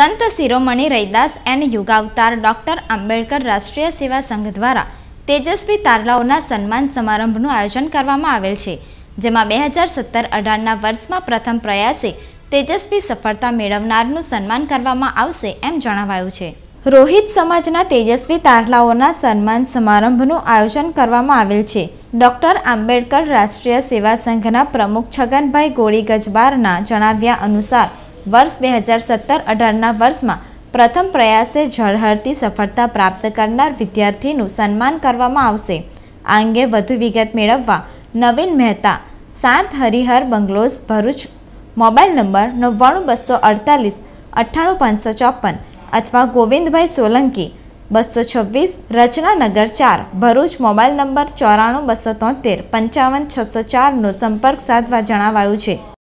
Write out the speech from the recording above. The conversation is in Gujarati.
સંત શિરોમણી રૈદાસ એન્ડ યુગાવતાર ડોક્ટર આંબેડકર રાષ્ટ્રીય સેવા સંઘ દ્વારા તેજસ્વી તારલાઓના સન્માન સમારંભનું આયોજન કરવામાં આવેલ છે જેમાં બે હજાર સત્તર અઢારના વર્ષમાં પ્રથમ પ્રયાસે તેજસ્વી સફળતા મેળવનારનું સન્માન કરવામાં આવશે એમ જણાવાયું છે રોહિત સમાજના તેજસ્વી તારલાઓના સન્માન સમારંભનું આયોજન કરવામાં આવેલ છે ડોક્ટર આંબેડકર રાષ્ટ્રીય સેવા સંઘના પ્રમુખ છગનભાઈ ગોળી ગજબારના જણાવ્યા અનુસાર વર્ષ બે હજાર સત્તર અઢારના વર્ષમાં પ્રથમ પ્રયાસે ઝળહળતી સફળતા પ્રાપ્ત કરનાર વિદ્યાર્થીનું સન્માન કરવામાં આવશે આ અંગે વધુ વિગત મેળવવા નવીન મહેતા સાત Harihar bungalows Bharuch mobile number નવ્વાણું બસો અડતાલીસ અઠ્ઠાણું પાંચસો ચોપન અથવા ગોવિંદભાઈ સોલંકી બસો છવ્વીસ રચનાનગર ચાર ભરૂચ મોબાઈલ નંબર ચોરાણું બસો તોતેર પંચાવન છસો ચારનો સંપર્ક સાધવા જણાવાયું છે